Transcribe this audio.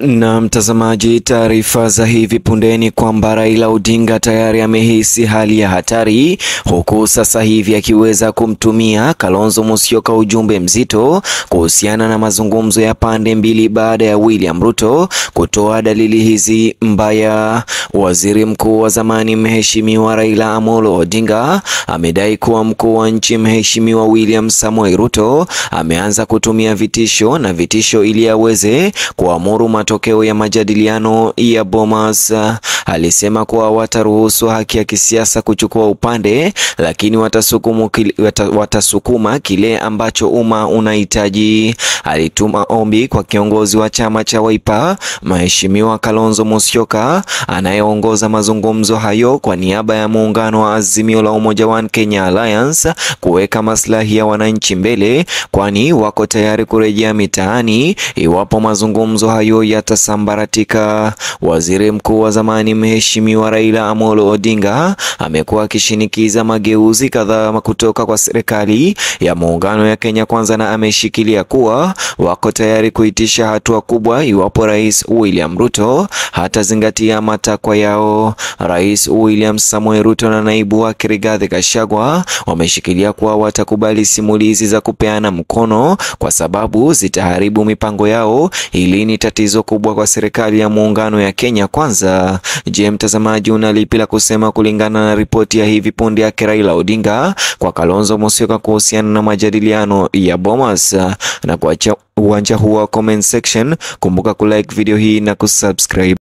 Na mtazamaji, taarifa za hivi pundeni kwamba Raila Odinga tayari amehisi hali ya hatari, huku sasa hivi akiweza kumtumia Kalonzo Musyoka ujumbe mzito kuhusiana na mazungumzo ya pande mbili baada ya William Ruto kutoa dalili hizi mbaya. Waziri mkuu wa zamani mheshimiwa Raila Amolo Odinga amedai kuwa mkuu wa nchi mheshimiwa William Samoei Ruto ameanza kutumia vitisho na vitisho ili aweze kuamuru matokeo ya majadiliano ya Bomas. Alisema kuwa wataruhusu haki ya kisiasa kuchukua upande, lakini watasukuma kile, watasukuma kile ambacho umma unahitaji. Alituma ombi kwa kiongozi wa chama cha waipa Mheshimiwa Kalonzo Musyoka anayeongoza mazungumzo hayo kwa niaba ya muungano wa Azimio la Umoja One Kenya Alliance kuweka maslahi ya wananchi mbele, kwani wako tayari kurejea mitaani iwapo mazungumzo hayo yatasambaratika. Waziri mkuu wa zamani Mheshimiwa Raila Amolo Odinga amekuwa akishinikiza mageuzi kadhaa kutoka kwa serikali ya muungano ya Kenya Kwanza na ameshikilia kuwa wako tayari kuitisha hatua kubwa iwapo Rais William Ruto hatazingatia matakwa yao. Rais William Samoei Ruto na naibu wake Rigathi Gachagua wameshikilia kuwa watakubali simulizi za kupeana mkono kwa sababu zitaharibu mipango yao. Hili ni tatizo kubwa kwa serikali ya muungano ya Kenya Kwanza. Je, mtazamaji una lipi la kusema kulingana na ripoti ya hivi punde ya Raila Odinga kwa Kalonzo Musyoka kuhusiana na majadiliano ya Bomas? Na kuacha uwanja huo wa comment section. Kumbuka kulike video hii na kusubscribe.